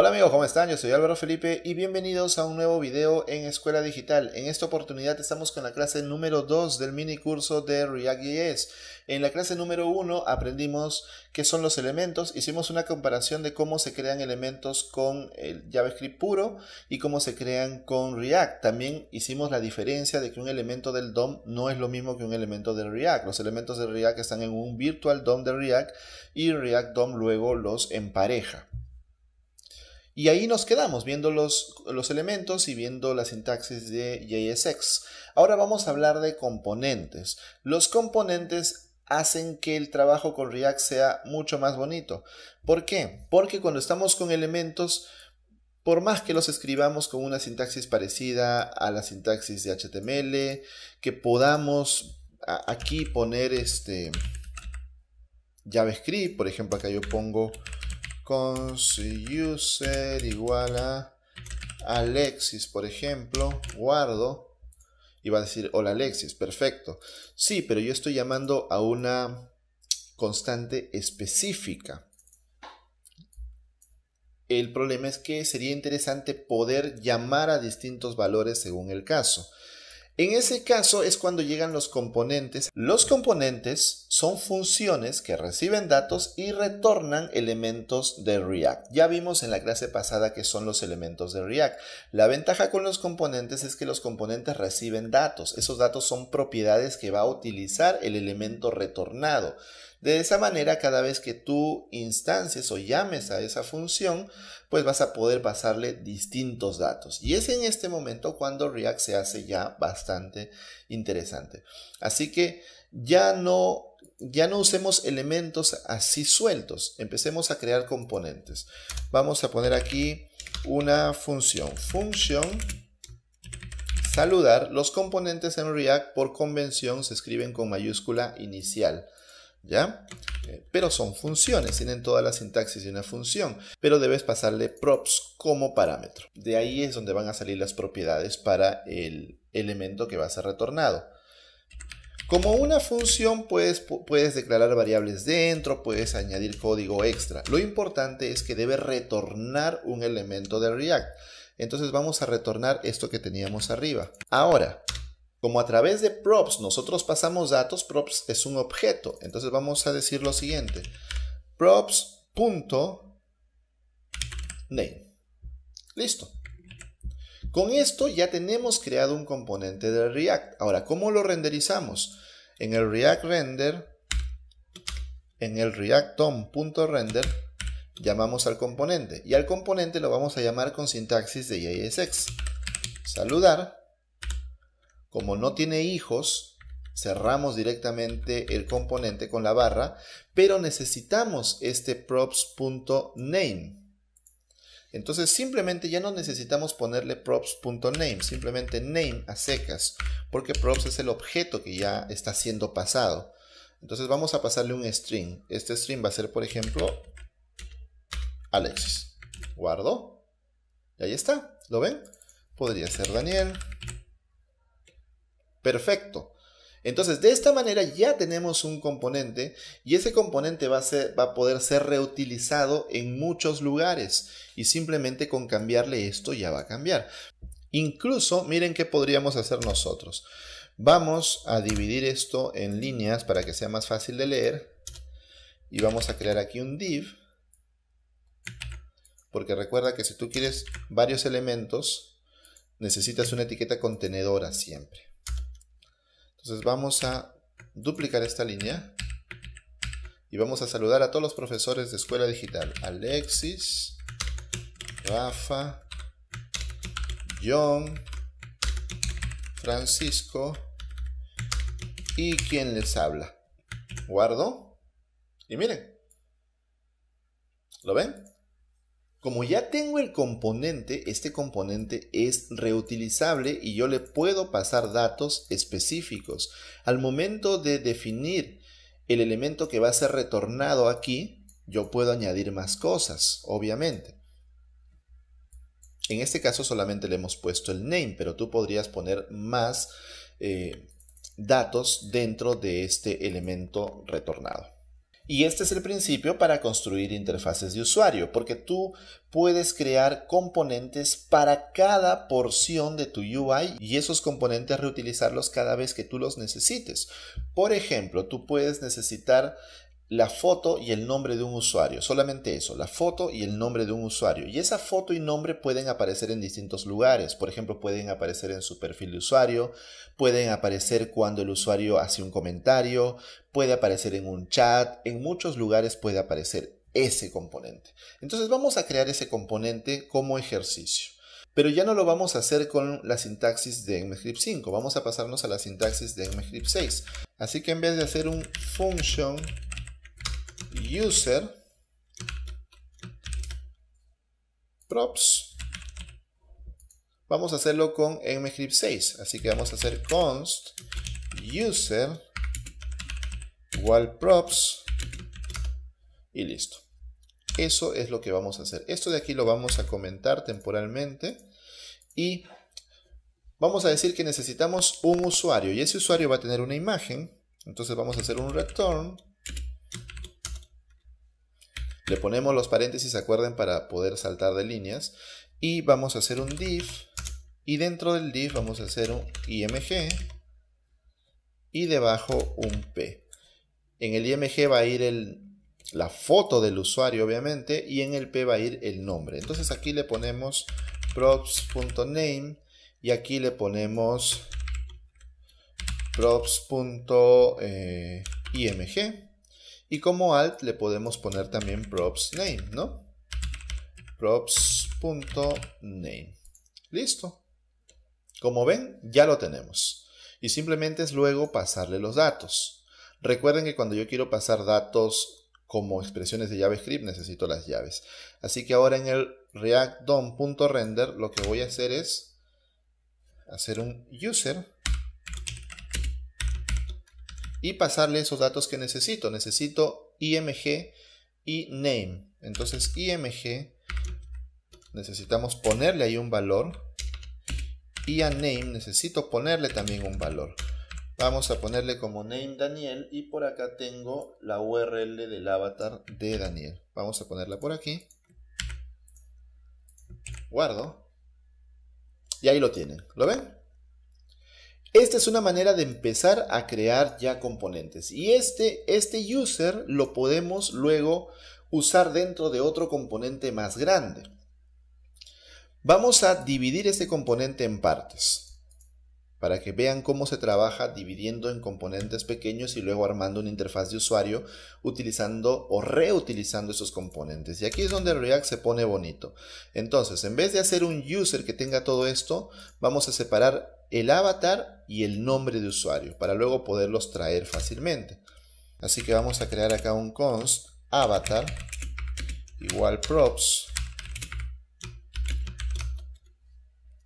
Hola amigos, ¿cómo están? Yo soy Álvaro Felipe y bienvenidos a un nuevo video en Escuela Digital. En esta oportunidad estamos con la clase número 2 del mini curso de React.js. En la clase número 1 aprendimos qué son los elementos, hicimos una comparación de cómo se crean elementos con el JavaScript puro y cómo se crean con React. También hicimos la diferencia de que un elemento del DOM no es lo mismo que un elemento de React. Los elementos de React están en un virtual DOM de React y React DOM luego los empareja. Y ahí nos quedamos viendo los, elementos y viendo la sintaxis de JSX. Ahora vamos a hablar de componentes. Los componentes hacen que el trabajo con React sea mucho más bonito. ¿Por qué? Porque cuando estamos con elementos, por más que los escribamos con una sintaxis parecida a la sintaxis de HTML, que podamos aquí poner este JavaScript, por ejemplo, acá yo pongo cons user igual a Alexis, por ejemplo, guardo y va a decir hola Alexis, perfecto. Sí, pero yo estoy llamando a una constante específica. El problema es que sería interesante poder llamar a distintos valores según el caso. En ese caso es cuando llegan los componentes. Los componentes son funciones que reciben datos y retornan elementos de React. Ya vimos en la clase pasada que son los elementos de React. La ventaja con los componentes es que los componentes reciben datos. Esos datos son propiedades que va a utilizar el elemento retornado. De esa manera, cada vez que tú instancias o llames a esa función, pues vas a poder pasarle distintos datos. Y es en este momento cuando React se hace ya bastante interesante. Así que ya ya no usemos elementos así sueltos, empecemos a crear componentes. Vamos a poner aquí una función, función saludar. Los componentes en React por convención se escriben con mayúscula inicial. ¿ya? Eh, pero son funciones, tienen toda la sintaxis de una función, pero debes pasarle props como parámetro. De ahí es donde van a salir las propiedades para el elemento que va a ser retornado. Como una función puedes, puedes declarar variables dentro, puedes añadir código extra. Lo importante es que debe retornar un elemento de React. Entonces vamos a retornar esto que teníamos arriba. Ahora, como a través de props nosotros pasamos datos, props es un objeto. Entonces vamos a decir lo siguiente. Props.name. Listo. Con esto ya tenemos creado un componente de React. Ahora, ¿cómo lo renderizamos? En el React Render, en el render, llamamos al componente. Y al componente lo vamos a llamar con sintaxis de JSX. Saludar como no tiene hijos, cerramos directamente el componente con la barra, pero necesitamos este props.name. Entonces simplemente ya no necesitamos ponerle props.name, simplemente name a secas, porque props es el objeto que ya está siendo pasado. Entonces vamos a pasarle un string. Este string va a ser, por ejemplo, Alexis. Guardo. Y ahí está. ¿Lo ven? Podría ser Daniel. Perfecto. Entonces, de esta manera ya tenemos un componente y ese componente va a, poder ser reutilizado en muchos lugares y simplemente con cambiarle esto ya va a cambiar. Incluso, miren qué podríamos hacer nosotros. Vamos a dividir esto en líneas para que sea más fácil de leer y vamos a crear aquí un div porque recuerda que si tú quieres varios elementos necesitas una etiqueta contenedora siempre. Entonces vamos a duplicar esta línea y vamos a saludar a todos los profesores de Escuela Digital. Alexis, Rafa, John, Francisco y quien les habla. Guardo y miren, ¿lo ven? Como ya tengo el componente, este componente es reutilizable y yo le puedo pasar datos específicos. Al momento de definir el elemento que va a ser retornado aquí, yo puedo añadir más cosas, obviamente. En este caso solamente le hemos puesto el name, pero tú podrías poner más eh, datos dentro de este elemento retornado. Y este es el principio para construir interfaces de usuario, porque tú puedes crear componentes para cada porción de tu UI y esos componentes reutilizarlos cada vez que tú los necesites. Por ejemplo, tú puedes necesitar la foto y el nombre de un usuario. Solamente eso, la foto y el nombre de un usuario. Y esa foto y nombre pueden aparecer en distintos lugares. Por ejemplo, pueden aparecer en su perfil de usuario, pueden aparecer cuando el usuario hace un comentario, puede aparecer en un chat, en muchos lugares puede aparecer ese componente. Entonces vamos a crear ese componente como ejercicio. Pero ya no lo vamos a hacer con la sintaxis de MScript 5, vamos a pasarnos a la sintaxis de MScript 6. Así que en vez de hacer un function user props. Vamos a hacerlo con mscript 6, así que vamos a hacer const user igual props y listo. Eso es lo que vamos a hacer. Esto de aquí lo vamos a comentar temporalmente y vamos a decir que necesitamos un usuario y ese usuario va a tener una imagen. Entonces vamos a hacer un return le ponemos los paréntesis, acuerden, para poder saltar de líneas. Y vamos a hacer un div. Y dentro del div vamos a hacer un img. Y debajo un p. En el img va a ir la foto del usuario, obviamente. Y en el p va a ir el nombre. Entonces aquí le ponemos props.name. Y aquí le ponemos props.img y como alt le podemos poner también props name, ¿no? props.name. Listo. Como ven, ya lo tenemos. Y simplemente es luego pasarle los datos. Recuerden que cuando yo quiero pasar datos como expresiones de JavaScript, necesito las llaves. Así que ahora en el react DOM.render lo que voy a hacer es hacer un user y pasarle esos datos que necesito. Necesito img y name. Entonces img necesitamos ponerle ahí un valor y a name necesito ponerle también un valor. Vamos a ponerle como name Daniel y por acá tengo la URL del avatar de Daniel. Vamos a ponerla por aquí. Guardo. Y ahí lo tienen. ¿Lo ven? Esta es una manera de empezar a crear ya componentes. Y este, este user lo podemos luego usar dentro de otro componente más grande. Vamos a dividir este componente en partes para que vean cómo se trabaja dividiendo en componentes pequeños y luego armando una interfaz de usuario utilizando o reutilizando esos componentes. Y aquí es donde React se pone bonito. Entonces, en vez de hacer un user que tenga todo esto, vamos a separar el avatar y el nombre de usuario para luego poderlos traer fácilmente. Así que vamos a crear acá un const avatar igual props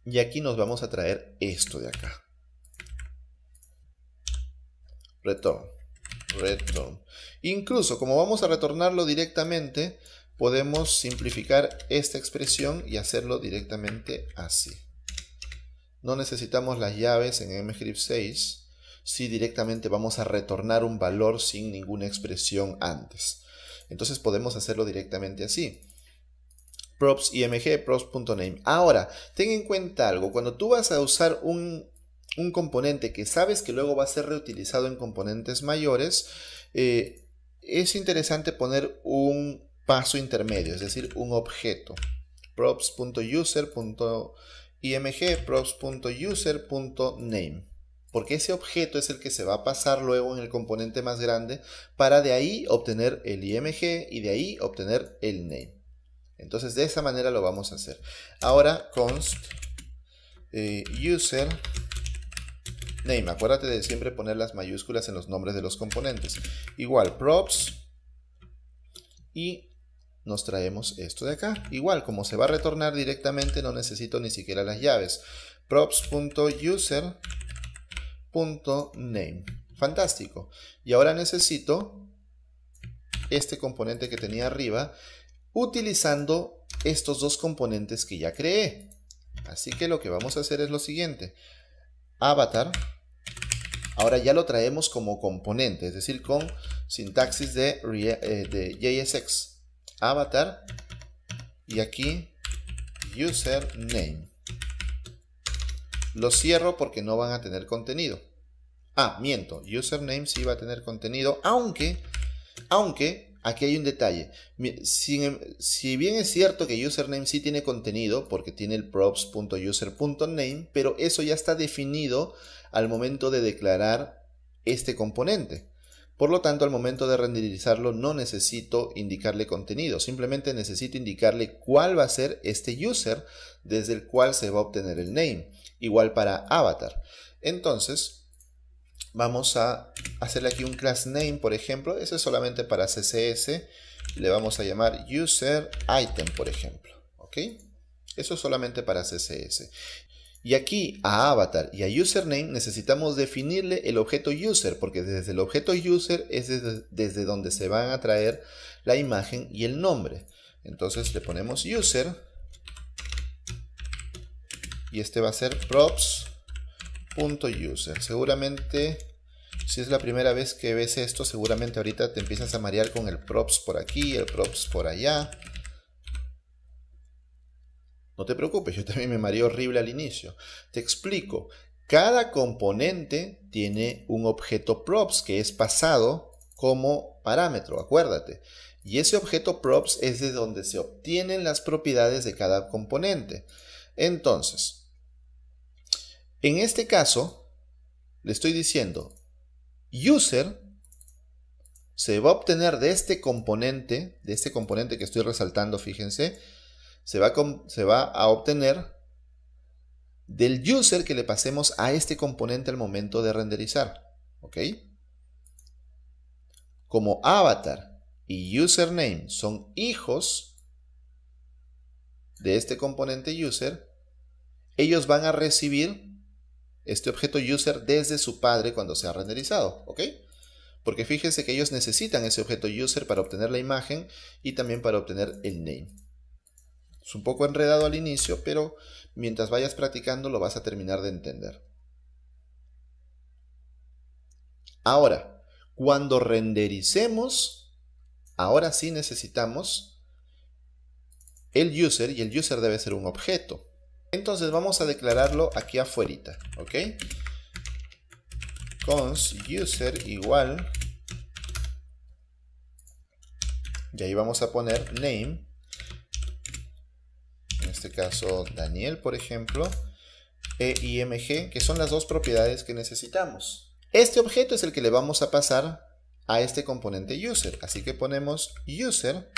y aquí nos vamos a traer esto de acá. Return. Return. Incluso como vamos a retornarlo directamente, podemos simplificar esta expresión y hacerlo directamente así. No necesitamos las llaves en mscript 6 si directamente vamos a retornar un valor sin ninguna expresión antes. Entonces podemos hacerlo directamente así props props.name. Ahora, ten en cuenta algo, cuando tú vas a usar un, componente que sabes que luego va a ser reutilizado en componentes mayores, eh, es interesante poner un paso intermedio, es decir, un objeto. props.user.name img.props.user.name porque ese objeto es el que se va a pasar luego en el componente más grande para de ahí obtener el img y de ahí obtener el name. Entonces de esa manera lo vamos a hacer. Ahora const eh, user name. Acuérdate de siempre poner las mayúsculas en los nombres de los componentes. Igual props y nos traemos esto de acá. Igual, como se va a retornar directamente, no necesito ni siquiera las llaves. props.user.name. Fantástico. Y ahora necesito este componente que tenía arriba, utilizando estos dos componentes que ya creé. Así que lo que vamos a hacer es lo siguiente. Avatar. Ahora ya lo traemos como componente, es decir, con sintaxis de, eh, de JSX avatar y aquí username. Lo cierro porque no van a tener contenido. Ah, miento, username sí va a tener contenido, aunque, aunque, aquí hay un detalle. Si, em, si bien es cierto que username sí tiene contenido, porque tiene el props.user.name, pero eso ya está definido al momento de declarar este componente. Por lo tanto, al momento de renderizarlo no necesito indicarle contenido, simplemente necesito indicarle cuál va a ser este user desde el cual se va a obtener el name. Igual para avatar. Entonces, vamos a hacerle aquí un class name, por ejemplo. Ese es solamente para CSS. Le vamos a llamar user item, por ejemplo. ¿Ok? Eso es solamente para CSS. Y aquí a avatar y a username necesitamos definirle el objeto user, porque desde el objeto user es desde, donde se van a traer la imagen y el nombre. Entonces le ponemos user y este va a ser props.user. Seguramente, si es la primera vez que ves esto, seguramente ahorita te empiezas a marear con el props por aquí, el props por allá. No te preocupes, yo también me mareé horrible al inicio. Te explico. Cada componente tiene un objeto props que es pasado como parámetro, acuérdate. Y ese objeto props es de donde se obtienen las propiedades de cada componente. Entonces, en este caso, le estoy diciendo, user se va a obtener de este componente, de este componente que estoy resaltando, fíjense, se va, a, obtener del user que le pasemos a este componente al momento de renderizar. ¿Ok? Como avatar y username son hijos de este componente user, ellos van a recibir este objeto user desde su padre cuando sea renderizado. ¿Ok? Porque fíjense que ellos necesitan ese objeto user para obtener la imagen y también para obtener el name. Es un poco enredado al inicio, pero mientras vayas practicando lo vas a terminar de entender. Ahora, cuando rendericemos, ahora sí necesitamos el user y el user debe ser un objeto. Entonces vamos a declararlo aquí afuera, ¿ok? Cons user igual y ahí vamos a poner name en este caso Daniel, por ejemplo, e y MG, que son las dos propiedades que necesitamos. Este objeto es el que le vamos a pasar a este componente user, así que ponemos user,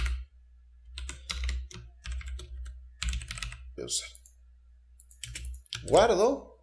user. Guardo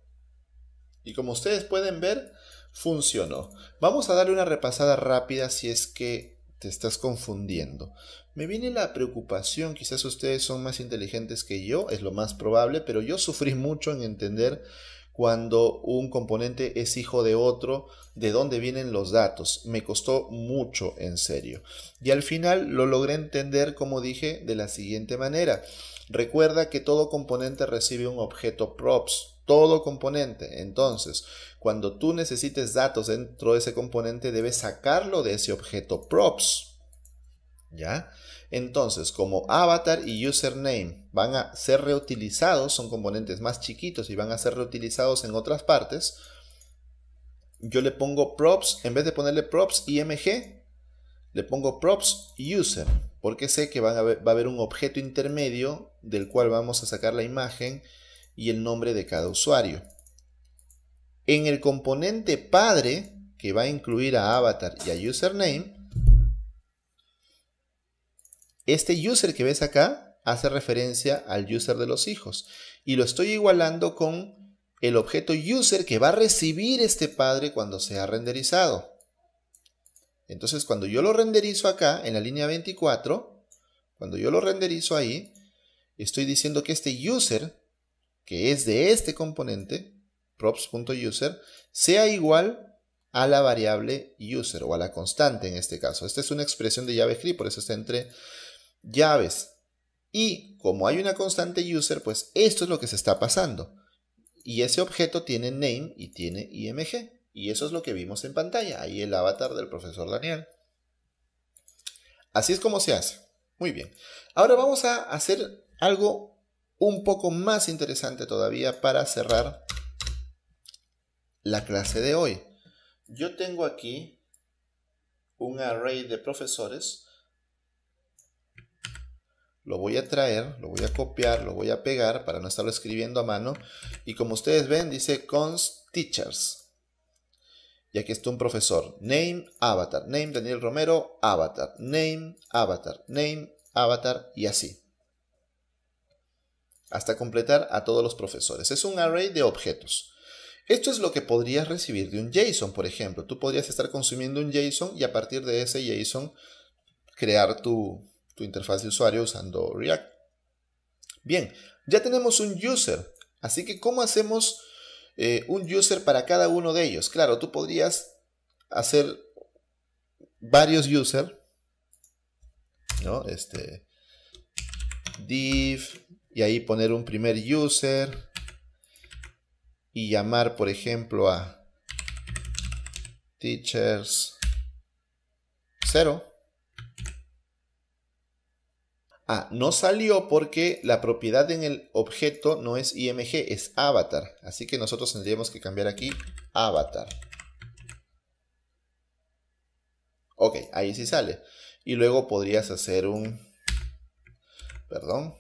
y como ustedes pueden ver, funcionó. Vamos a darle una repasada rápida si es que te estás confundiendo. Me viene la preocupación, quizás ustedes son más inteligentes que yo, es lo más probable, pero yo sufrí mucho en entender cuando un componente es hijo de otro, de dónde vienen los datos. Me costó mucho, en serio. Y al final lo logré entender, como dije, de la siguiente manera. Recuerda que todo componente recibe un objeto props, todo componente. Entonces, cuando tú necesites datos dentro de ese componente, debes sacarlo de ese objeto props. ¿Ya? Entonces, como avatar y username van a ser reutilizados, son componentes más chiquitos y van a ser reutilizados en otras partes, yo le pongo props, en vez de ponerle props img, le pongo props user, porque sé que va a haber un objeto intermedio del cual vamos a sacar la imagen y el nombre de cada usuario. En el componente padre, que va a incluir a avatar y a username, este user que ves acá hace referencia al user de los hijos y lo estoy igualando con el objeto user que va a recibir este padre cuando sea renderizado. Entonces cuando yo lo renderizo acá en la línea 24, cuando yo lo renderizo ahí, estoy diciendo que este user, que es de este componente, props.user, sea igual a la variable user o a la constante en este caso. Esta es una expresión de JavaScript, por eso está entre llaves. Y como hay una constante user, pues esto es lo que se está pasando. Y ese objeto tiene name y tiene img. Y eso es lo que vimos en pantalla. Ahí el avatar del profesor Daniel. Así es como se hace. Muy bien. Ahora vamos a hacer algo un poco más interesante todavía para cerrar la clase de hoy. Yo tengo aquí un array de profesores lo voy a traer, lo voy a copiar, lo voy a pegar para no estarlo escribiendo a mano. Y como ustedes ven, dice const teachers. Y aquí está un profesor. Name, avatar. Name, Daniel Romero, avatar. Name, avatar. Name, avatar. Y así. Hasta completar a todos los profesores. Es un array de objetos. Esto es lo que podrías recibir de un JSON, por ejemplo. Tú podrías estar consumiendo un JSON y a partir de ese JSON crear tu, interfaz de usuario usando React. Bien, ya tenemos un user, así que ¿cómo hacemos eh, un user para cada uno de ellos? Claro, tú podrías hacer varios user. ¿no? Este, div, y ahí poner un primer user y llamar, por ejemplo, a teachers cero Ah, no salió porque la propiedad en el objeto no es IMG, es avatar. Así que nosotros tendríamos que cambiar aquí avatar. Ok, ahí sí sale. Y luego podrías hacer un... Perdón.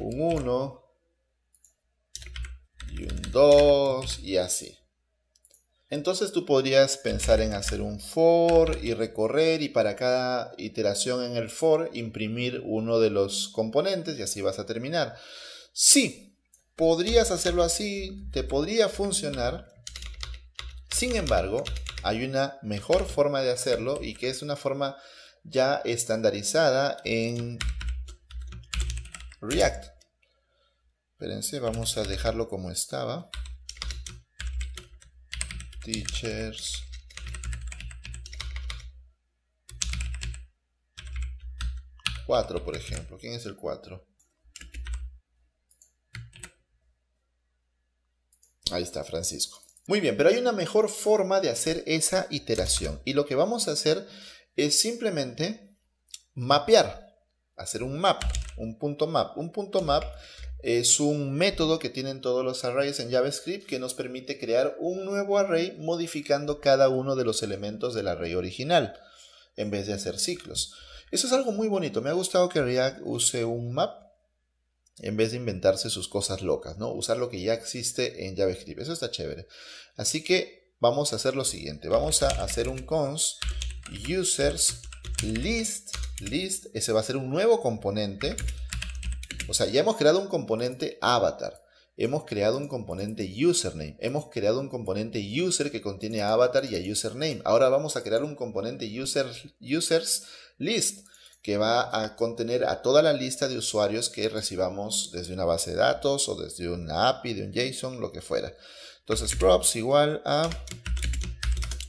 Un 1. Y un 2. Y así. Entonces tú podrías pensar en hacer un for y recorrer y para cada iteración en el for imprimir uno de los componentes y así vas a terminar. Sí, podrías hacerlo así, te podría funcionar. Sin embargo, hay una mejor forma de hacerlo y que es una forma ya estandarizada en React. Espérense, vamos a dejarlo como estaba teachers por ejemplo. ¿Quién es el 4? Ahí está, Francisco. Muy bien, pero hay una mejor forma de hacer esa iteración. Y lo que vamos a hacer es simplemente mapear. Hacer un map, un punto map. Un punto map es un método que tienen todos los arrays en JavaScript que nos permite crear un nuevo array modificando cada uno de los elementos del array original en vez de hacer ciclos. Eso es algo muy bonito. Me ha gustado que React use un map en vez de inventarse sus cosas locas, ¿no? Usar lo que ya existe en JavaScript. Eso está chévere. Así que vamos a hacer lo siguiente. Vamos a hacer un cons users list list. Ese va a ser un nuevo componente o sea, ya hemos creado un componente avatar, hemos creado un componente username, hemos creado un componente user que contiene avatar y a username. Ahora vamos a crear un componente users list que va a contener a toda la lista de usuarios que recibamos desde una base de datos o desde una API, de un JSON, lo que fuera. Entonces props igual a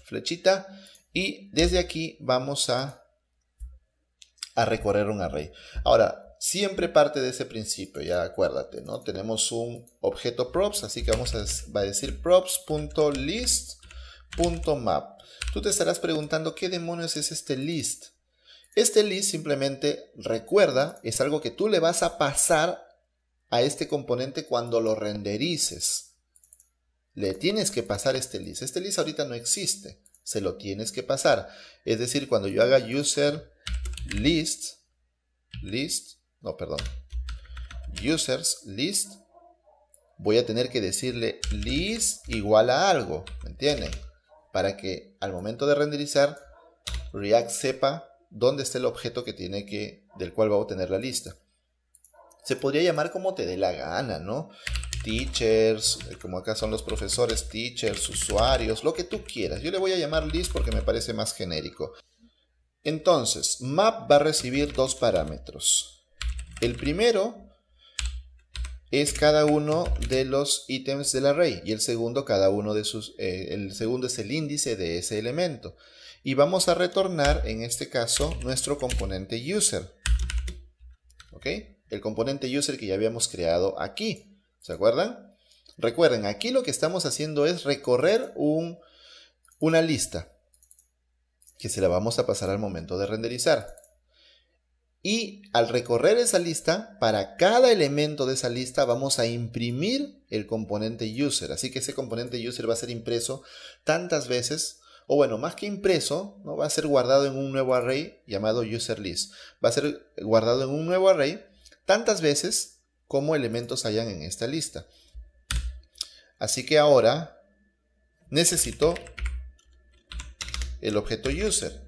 flechita y desde aquí vamos a, a recorrer un array. Ahora, siempre parte de ese principio, ya acuérdate, ¿no? Tenemos un objeto props, así que vamos a, va decir props.list.map. Tú te estarás preguntando qué demonios es este list. Este list simplemente recuerda, es algo que tú le vas a pasar a este componente cuando lo renderices. Le tienes que pasar este list. Este list ahorita no existe. Se lo tienes que pasar. Es decir, cuando yo haga user list, list, no, perdón, users list, voy a tener que decirle list igual a algo, ¿me entienden? Para que al momento de renderizar, React sepa dónde está el objeto que tiene que, del cual va a obtener la lista. Se podría llamar como te dé la gana, ¿no? Teachers, eh, como acá son los profesores, teachers, usuarios, lo que tú quieras. Yo le voy a llamar list porque me parece más genérico. Entonces, map va a recibir dos parámetros. El primero es cada uno de los ítems del array y el segundo cada uno de sus eh, el segundo es el índice de ese elemento y vamos a retornar en este caso nuestro componente user ok el componente user que ya habíamos creado aquí se acuerdan recuerden aquí lo que estamos haciendo es recorrer una lista que se la vamos a pasar al momento de renderizar y al recorrer esa lista, para cada elemento de esa lista vamos a imprimir el componente user. Así que ese componente user va a ser impreso tantas veces, o bueno, más que impreso, ¿no? va a ser guardado en un nuevo array llamado user list. Va a ser guardado en un nuevo array tantas veces como elementos hayan en esta lista. Así que ahora necesito el objeto user.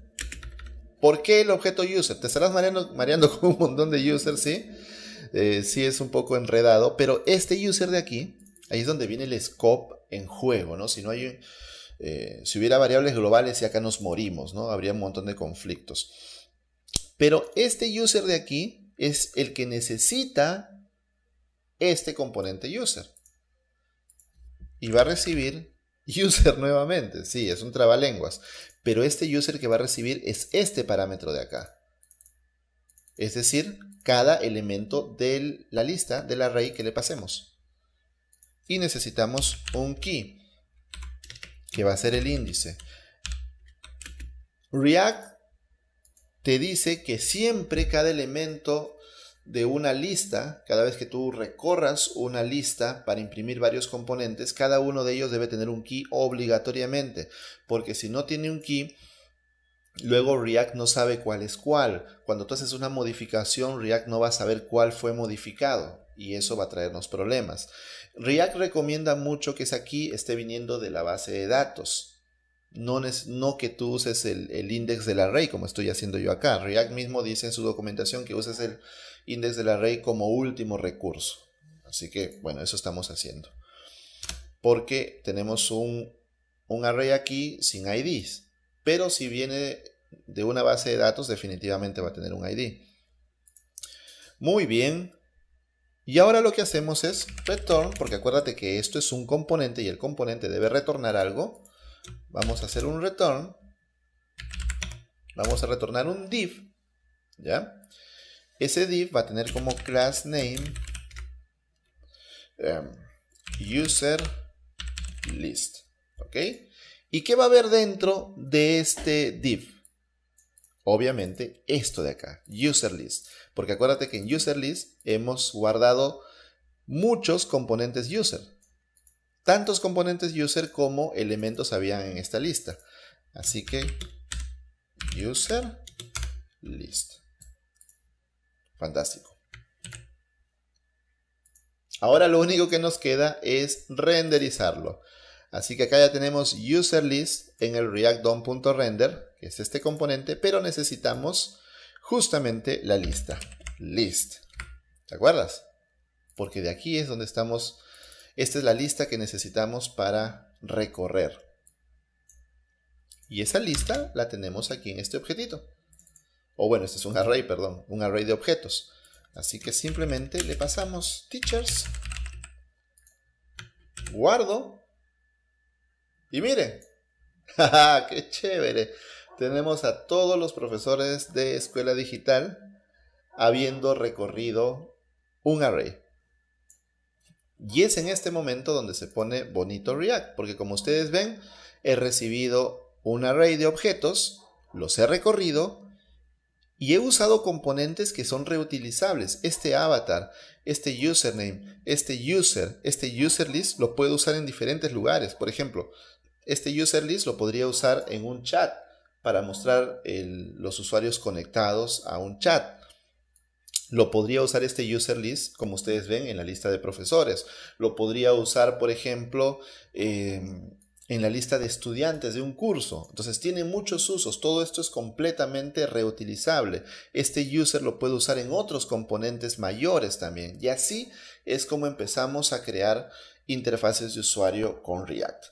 ¿Por qué el objeto user? Te estarás mareando, con un montón de users, ¿sí? Eh, sí es un poco enredado, pero este user de aquí, ahí es donde viene el scope en juego, ¿no? Si no hay... Eh, si hubiera variables globales y acá nos morimos, ¿no? Habría un montón de conflictos. Pero este user de aquí es el que necesita este componente user. Y va a recibir user nuevamente. Sí, es un trabalenguas pero este user que va a recibir es este parámetro de acá. Es decir, cada elemento de la lista del array que le pasemos. Y necesitamos un key, que va a ser el índice. React te dice que siempre cada elemento de una lista, cada vez que tú recorras una lista para imprimir varios componentes, cada uno de ellos debe tener un key obligatoriamente, porque si no tiene un key, luego React no sabe cuál es cuál. Cuando tú haces una modificación, React no va a saber cuál fue modificado y eso va a traernos problemas. React recomienda mucho que esa key esté viniendo de la base de datos. No, no, que tú uses el, el index del array como estoy haciendo yo acá. React mismo dice en su documentación que uses el, y desde la rey como último recurso. Así que, bueno, eso estamos haciendo. Porque tenemos un, un array aquí sin IDs. Pero si viene de una base de datos, definitivamente va a tener un ID. Muy bien. Y ahora lo que hacemos es return, porque acuérdate que esto es un componente y el componente debe retornar algo. Vamos a hacer un return. Vamos a retornar un div. ¿Ya? Ese div va a tener como class name em, user list. ¿Ok? ¿Y qué va a haber dentro de este div? Obviamente esto de acá, user list. Porque acuérdate que en user list hemos guardado muchos componentes user. Tantos componentes user como elementos habían en esta lista. Así que user list. Fantástico. Ahora lo único que nos queda es renderizarlo. Así que acá ya tenemos user list en el react-dom.render, que es este componente, pero necesitamos justamente la lista. List. ¿Te acuerdas? Porque de aquí es donde estamos... Esta es la lista que necesitamos para recorrer. Y esa lista la tenemos aquí en este objetito o bueno, este es un array, perdón, un array de objetos. Así que simplemente le pasamos teachers, guardo, y mire, qué chévere! Tenemos a todos los profesores de escuela digital habiendo recorrido un array. Y es en este momento donde se pone bonito React, porque como ustedes ven, he recibido un array de objetos, los he recorrido y he usado componentes que son reutilizables. Este avatar, este username, este user, este user list lo puedo usar en diferentes lugares. Por ejemplo, este user list lo podría usar en un chat para mostrar los usuarios conectados a un chat. Lo podría usar este user list, como ustedes ven, en la lista de profesores. Lo podría usar, por ejemplo, em, en la lista de estudiantes de un curso. Entonces tiene muchos usos. Todo esto es completamente reutilizable. Este user lo puede usar en otros componentes mayores también. Y así es como empezamos a crear interfaces de usuario con React.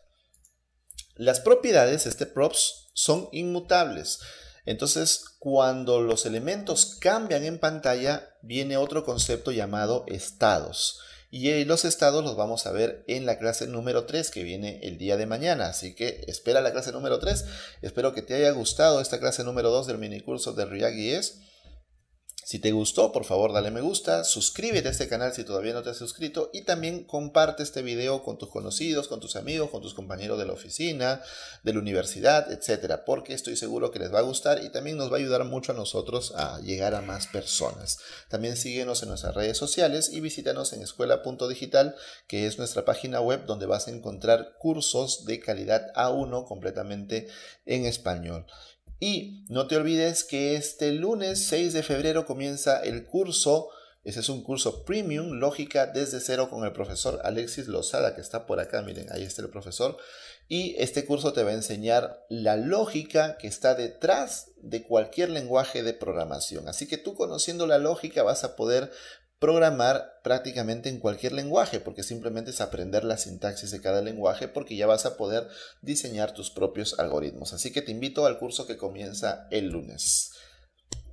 Las propiedades, este props, son inmutables. Entonces, cuando los elementos cambian en pantalla, viene otro concepto llamado estados. Y los estados los vamos a ver en la clase número 3 que viene el día de mañana. Así que espera la clase número 3. Espero que te haya gustado esta clase número 2 del minicurso de S. Si te gustó, por favor, dale me gusta, suscríbete a este canal si todavía no te has suscrito y también comparte este video con tus conocidos, con tus amigos, con tus compañeros de la oficina, de la universidad, etcétera, porque estoy seguro que les va a gustar y también nos va a ayudar mucho a nosotros a llegar a más personas. También síguenos en nuestras redes sociales y visítanos en escuela.digital, que es nuestra página web donde vas a encontrar cursos de calidad A1 completamente en español. Y no te olvides que este lunes 6 de febrero comienza el curso, ese es un curso premium, lógica desde cero con el profesor Alexis Lozada, que está por acá, miren, ahí está el profesor. Y este curso te va a enseñar la lógica que está detrás de cualquier lenguaje de programación. Así que tú conociendo la lógica vas a poder programar prácticamente en cualquier lenguaje, porque simplemente es aprender la sintaxis de cada lenguaje, porque ya vas a poder diseñar tus propios algoritmos. Así que te invito al curso que comienza el lunes.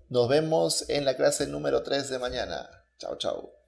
Nos vemos en la clase número 3 de mañana. Chao, chao.